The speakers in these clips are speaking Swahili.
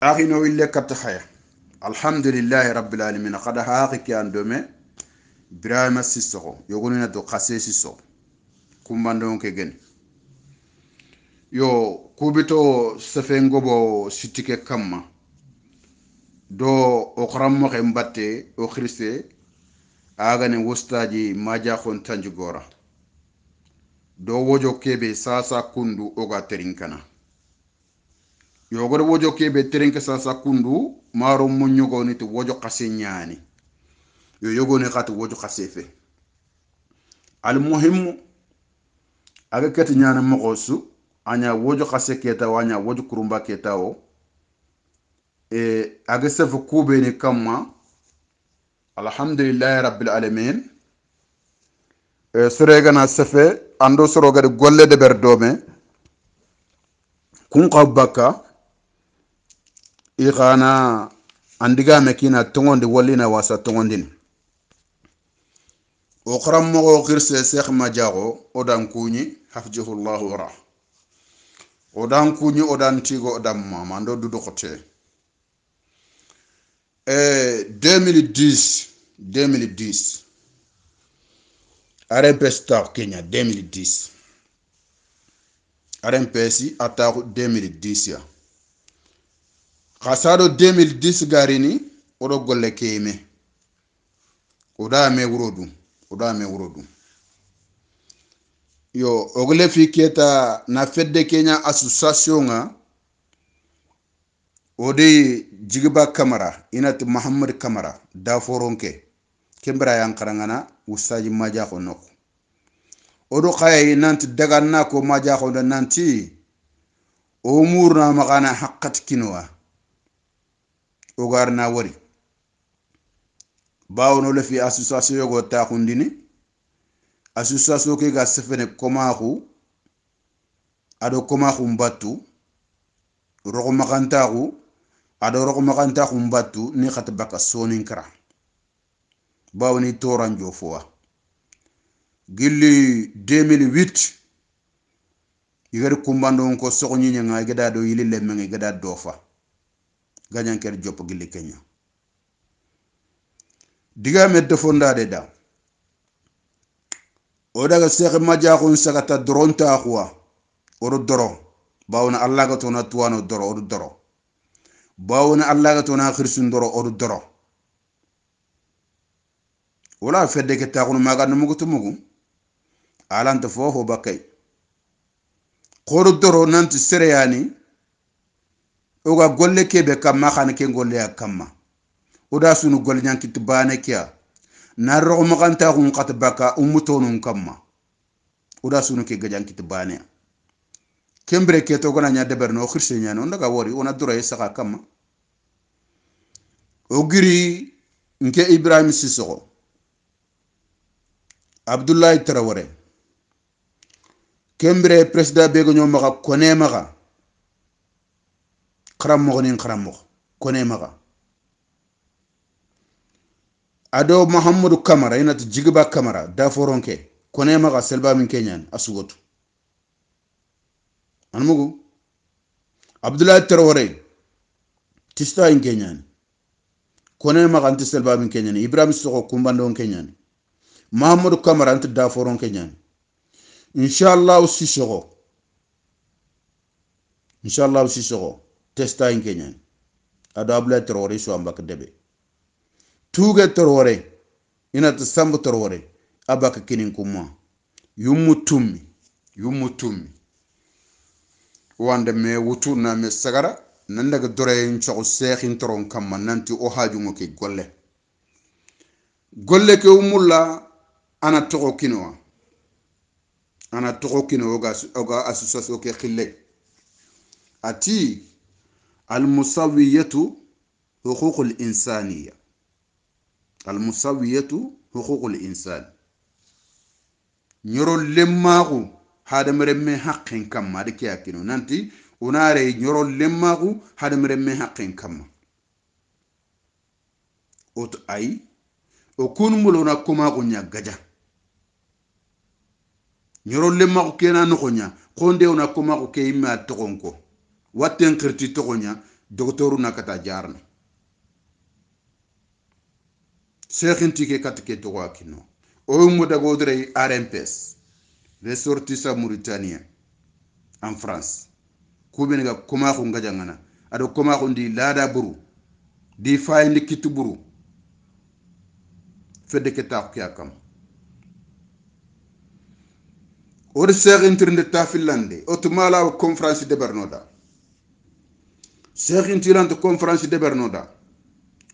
axino no wille katta xaya alhamdulillahi rabbil alamin xada xaaxi ke an dome birama sissoxo yogonina do xase sissoxo kumbandon ke gen yo kubito sefengobo sittike kamma do o xaranmoxe batte o xirise agane wostaji majaxon tanjigora do wojo kebe sasa kundu oga terinkana yogod wojo kebe terenke sasa kundu maro munyogoni ti wojo kase nyani yo yogoni kati wojo kase fe al almuhimu aga kati nyana mogosu anya wojo kase keta wanya wojo kurumba keta o e aga kube ni kama alhamdulillahi rabbil alamin e surega seregana sefe ando soro gade golle de berdome kun qabaka i xana andigame kina togondi wallina wasa togondini wo xaranmoxo xirse cheikh madiaxo wo dan kuñi hafjihullahu wara wo dan kuñi wo dan tigo wo dan mama ando dudoxote e 2010 2010 rmps taxu kenya 2010 rmps pesi taxu 2010 ya kasa do 2010 garini oɗo golle keyme oɗa me wuro ɗum me wuro yo ogle fi keta na fedde kenya association ga ode jigiba kamara inati mahamad kamara daforonke kembra yankarangana ustaji majaxo noko odo xayayi nanti daganna ko majaxonda nanti o murna maxana haqqat kinowa na wari bawono le fi association yogo kundini association ke ga sefene khu ado komaxun battu khu ado khu mbatu ni khat baka sonin kara bawoni toran jofowa gilli 2008 igadi kumbando ko nyanga gada do yili lemmenga igada dofa gañankere joppogille kenya digame dé da o daga sehe majakun sagata dorontaxuwa oɗo doro bawona allaga tona tuwano doro oɗo doro bawona allaga tona hirsun doro oɗo doro wala fedde ke taxunu maga numugu tumugu alanta fofo bakkay koɗo doro nanti séréyani oga golle kebe kamma xana ke golleya kamma oda sunu golle ñankitti bane keya na roxomaxantaxun xata baka umutonun kamma oda sunu ke gajankitti baneya kembere ke to gona nya deber no khirse nya ndaga wori ona dura saka kama ogiri nke ibrahim sisoko abdullahi tarawore kembere presida bego nyo maga kone karammogo nin karammogo kone ado mahamadou kamara inati jigiba kamara daforonke kone maga selba min keñani a sugotu anmugu abdoulahi terore tista in keñani kone maga anti selba min ibrahim sogo kumbande on keñani kamara anti daforon keñani inchallahu sisogo inchallahu sisogo testa in kenyan adabla torore so ambaka debe tuge torore ina tsambu torore abaka kinin kuma yummu tummi yummu tummi wanda me wutu na me sagara nan daga doreyin cogo seehin toron kamma nanti o hajungo ke golle golle ke umulla ana togo kinowa ana togo kino oga association ke xille ati አልሙሳዊየቱ ሁቁቅ ልኢንሳንያ አልሙሳዊየቱ ሁቁቅ ልኢንሳን ñorollemaaku hadamaremme haqqen kamma ade ke hakkino nanti unaare ñorollemaaku hadamaremme haqqen kamma oto ayi o kunmulona komaaku ña gaja ñorollemaaku kena noxoña konde ona komaaku ke yimme a toxon ko watten kirti togonya doktoru na kata jarna sekhin tike katike togo akino o mo dago dre rmps resortisa mauritania en france kubin ga komaku ado kuma komaku ndi lada buru ndi fayindi kitu buru fedde ke taku ke a kam Finlande, sehintirnde tafillande oto malawo de bernoda seekintilanta conférence debernoda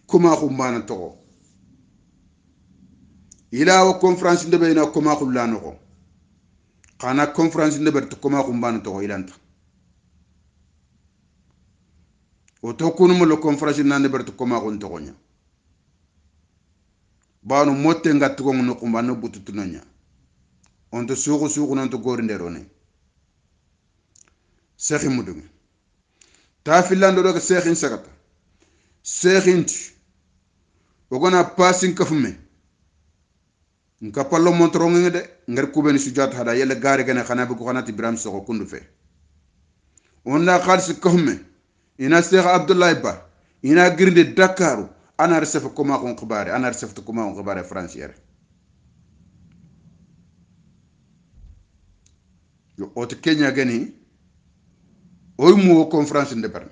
kuma toko ila wa conférence ndeɓeyna koma xullanoxo kana conférence ndeɓerta koma xumbana toko ilanta woto kunumolo conférence na ndeɓerta koma xun toxoña banu motte ngattugongu no xumba no bututunoña onto nan to nonto gorinderone sexi mudunge ta fillando ɗo ko sekhin sagata seehinti wogona pasin me nka pallo montorongenge de ngar kubeni sujata hada yele gare gene xana bu khana xanati bram soxo kundu fe khals khalis me ina sekh abdullah ba ina girnde dakaru ana resef ma kon xibare ana resef to ma kon xibare francière yo ot kenya gani oyimuwo konferansi ndebari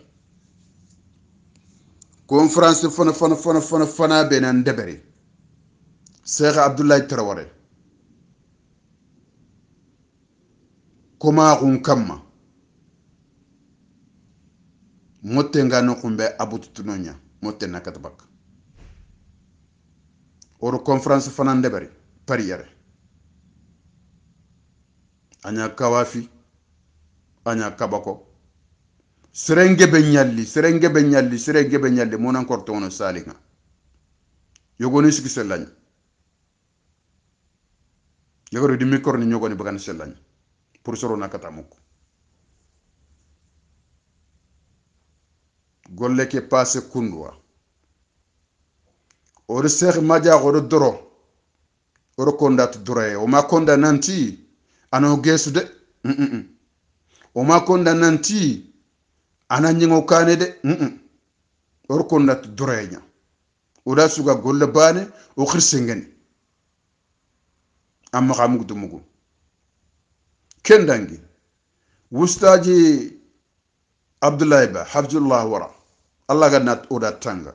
konferansi fana fana fana fana fana bena ndebari sheikh abdoulaye taraware komaxun kamma mottenga noxunbe abututunoña motten na katabak oro konferansi fana ndebari pari yere aña kawafi aña kabako serenge be ñalli serenge be ñalli serenge be ñalli monankor togono salinga yogoni sigi sellañi yogoro di micro ni ñogoni bagan sellañi pour sorona kata mukko golle ke passe kunduwa oɗo cheikh madia oɗo doro oɗo konda to doroye oma konda nanti ano geesu de mm, mm, mm. o ma konda nanti ana ñiŋo kaane de orkon nati dureña oda suga golle bane o khirsengen amma xa mugutu mugu kendangi wustaji abdullahi ba habjullah wara allah ga nat oda tanga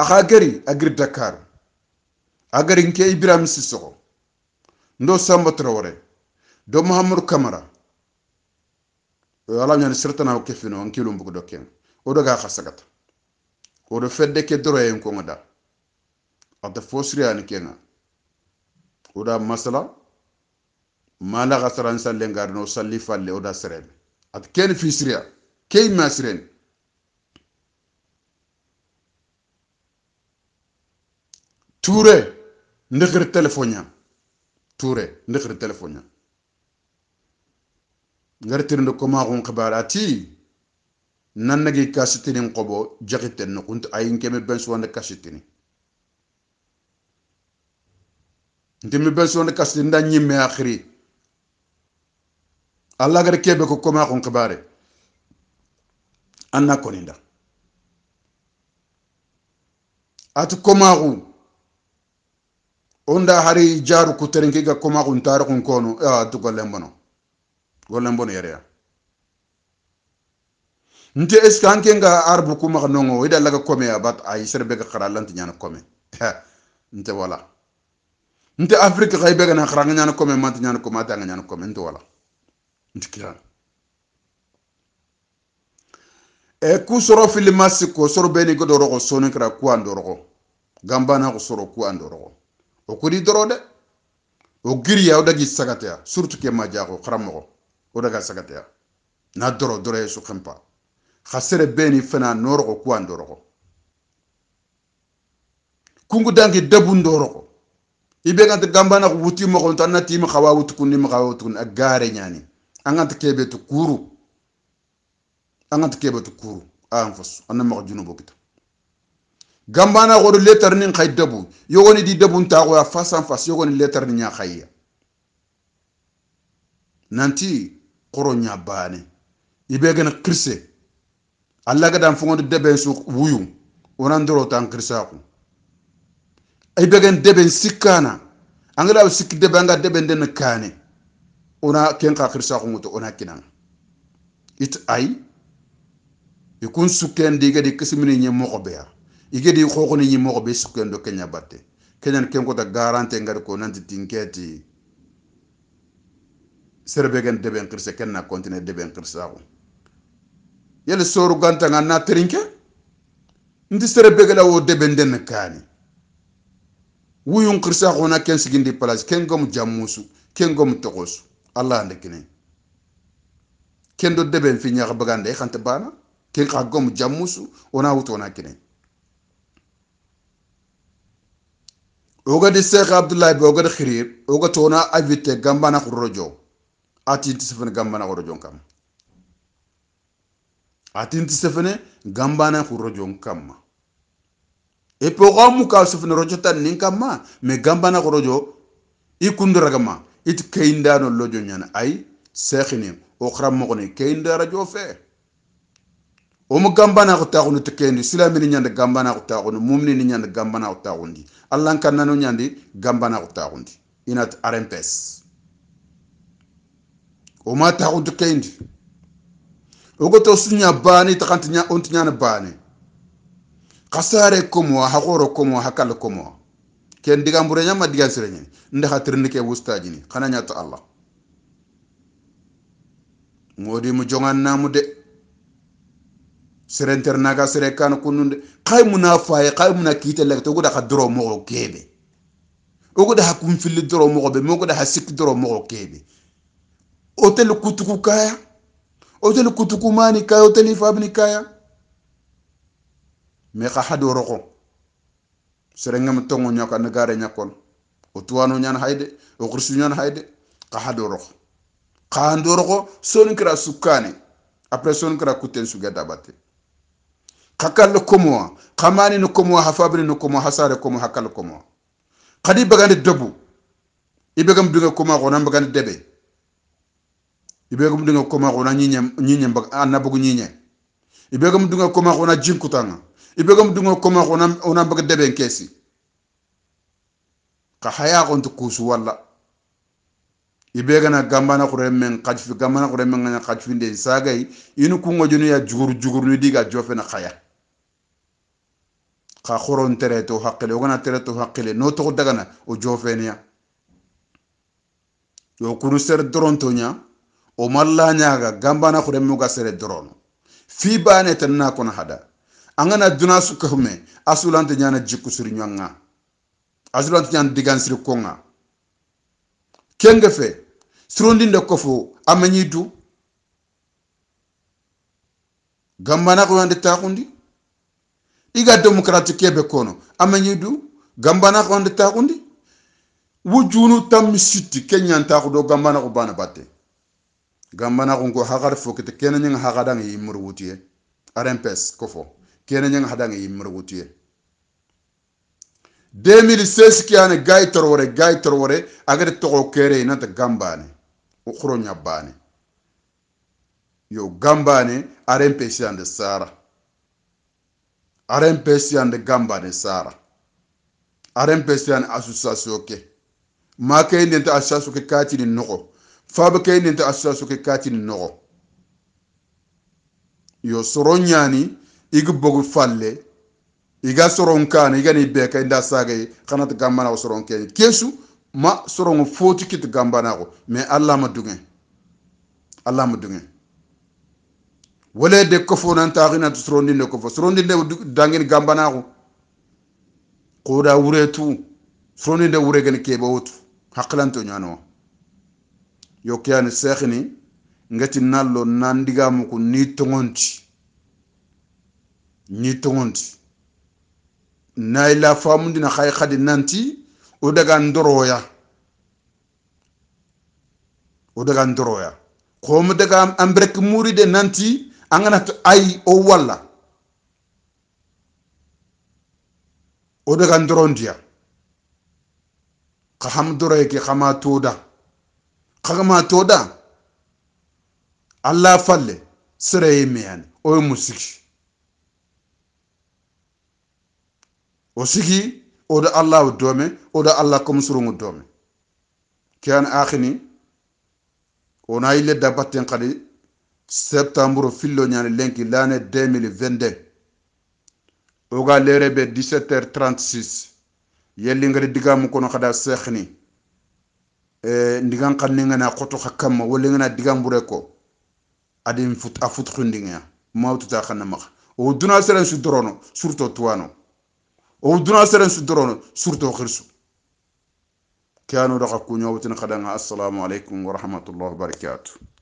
axa gari agri dakar a garin ke ibrahim sissoko ndo samba traore do mahamadou kamara ala ñani sertana o kefino an kilum bugdo ken o daga khasagata o do fedde ke droyen ko ngoda adda fosriyani kenga o da masala mala gasaran salle ngarno salli falle o da serebe ad ken fi siriya kay ma sireni toure ndekhir telefonya toure ndekhir telefonya ngartirnde komaxun xibarati nannagi kasitinin qobo jaxiten noxunt ayin keme ben suwande kasitini ntimi ben suwande kasitini nda ñimme a xiri alla gara kebe ko komaxun xibare anna koninda ati komaxu onda hari jaru kuterinkiga komaxun tarixun kono a tugallenbono wala mbonereya nte ya. ce anke nga arbu kuma ka nongo ida laga kome abat ya, ay serbe ka kharalanti nyana kome nte wala nte Afrika kay bega na kharanga nyana kome manti nyana kome ata nyana kome nte wala nte kira e ku soro fili masiko soro beni go ko sonu kra ku gamba gambana ko soro ku andorogo o di doro de o giriya o dagi ya, surtout ke majago kharamoko o da ka sakataya na doro doro yesu khampa khasere beni fana noroko kuwa ndoroko kungu dangi dabu ndoroko ibe ganta gambana ko wuti mo ko tanna tim khawa wutu kunni mo khawa wutu kun agare nyani anganta kuru anganta kebe to kuru an fos anna mo junubo kito gambana ko do nin khay dabu yogoni di dabu ta ko fas yogoni letter nin nya khayya nanti koronya bani ibegen kirse alla ga dan fongo debe su wuyu onan doro tan kirsa ku ibegen debe sikana angala sik debe anga debe den kane ona ken ka kirsa ku muto ona kinan it ay ikun suken diga di kisimini nye mokobeya igedi xooxoni ñi moxo be sukkendo keña batte keñan ken kota garante ngar ko nanti tinketi serbegen deben kirse ken na kontine deben kirsaxu Yele soru ganta nga na terinke nti la wo deben den kani wuyun na ken sigindi place ken gom jamusu, ken gom tokosu, allah ande kine ken do deben fi ñaxa bagande xanta bana ken xa gom jamusu, ona ona kine ogadi cheikh abdoulahi be Khirir, xirir ogatona avite gambana xurrojo atinti sefene gambana kodo jon kamma atinti sefene gambana kuro jon kamma e poxoamu ka sefene rojo tan nin kamma me gambana kodo jo i kundoragama iti keyindano lojo ñana ay seexini o xaramoxoni keyinda rajo fe omo gambana ko taxundi te kendi silamini ñande gambana ko taxundi mumini ñande gambana ko taxundi allankannano ñandi gambana ko taxundi inat rmps oma taxunti kendi ogoto suña baani taxanti onti ñana baani xasare komoa xa xoro komoa xa kal komoa ken digambure ñama digan sireñini ndaxa tirni ke wustajini xana ñata allah modi mu jongan namu de serenter naga sere kan kununde xay muna faye xay muna kiite legte ogoda doro moxo kebe ogoda xa kunfilli doro moxo be mogoda xa sikki doro moxo kebe hotel kutuku kaya hotel kutuku mani kaya hotel ifabni kaya me xa hado roxo serengem tongo ñoka ne gare ñakol o tuwano ñan hayde o xursu ñan hayde xa hado roxo xa hando roxo sonkira sukkane après sonkira kuten sugeda batte xa kalle komowa xa mani no komowa xa fabni no komowa xa sare komo xa kalle komowa xadi bagandi dobu i begam duga komowa xona bagandi debe ibegum dunga koma kona nyinye nyinye bak anna bugu nyinye ibegum dunga koma kona jinkutanga ibegum dunga koma kona ona bak deben kesi ka haya kon to kusu walla ibegana gambana kuremen men qajfi gambana khore men ngana qajfi de sagay inu kungo junu ya jugur jugur ni diga jofena khaya ka khoron tere to haqqile ogana tere to haqqile no to dagana o ya yo kunu ser dorontonya o malla ñaga gambana xure mu ga sere dorono fi bane tan kono hada angana duna suka hume asulante ñana jikku sir ñanga asulante ñan digan sir konga kenge fe surondinde kofu amañi du gambana ko wande taxundi iga démocrate kebe kono amañi du gambana ko wande taxundi wujunu tammi sitti kenyan taxu do gambana ko bana batte gambana kun ko hagar fokiti kene nyang hagadan yi murwutiye arempes kofo kene nyang hadan yi murwutiye 2016 kiyane gay torwore gay torwore agade togo kere nanta gambane ukhro nyabane yo gambane arempes yande sara arempes yande gambane sara arempes yande association ke ndenta association ke katini nogo faabe kay nenta assaasu ke kaatin noxo yo soro ñaani ig bogu falle iga soron kaana igani beka inda sagaye xanata gambanaxo soron kene kesu ma sorongo footu kit gambanaxo mais allah ma dunge allah wala de kofo nantaxinanta sorondinde kofo sorondinde dangin gambanaxu qoda wuretu sorondinde wuregene keɓe wotu haqilanto ñanowa yo keyani sekhini ngati nallo nandigamu ko ni togonti ni togonti nayi la famundina hay hadi nanti o daga ndoroya o daga ndoroya komo daga ambrek muride nanti anganata ay o walla o daga ndorondiya ka ham doroyke hama tuda kakma toda Allah falle sıra yeme yani o musik o siki o da Allah dome o da Allah komsurungu dome kiyan akhini ona ile dabatten kadi septembre fillo ñani lenki l'année 2022 oga lere be 17h36 yelli ngari digamu kono kada sekhni Eh, ndigan kanne ngana koto hakkama walla ngana digan bure ko adin fut a fut khundinga mawtuta xanna maxa o duna seren su dorono surto tuwano o duna seren su dorono surto xirsu ke ano daxa kuñowtin xadanga assalamu aleykum wa rahmatullah wa barakatuh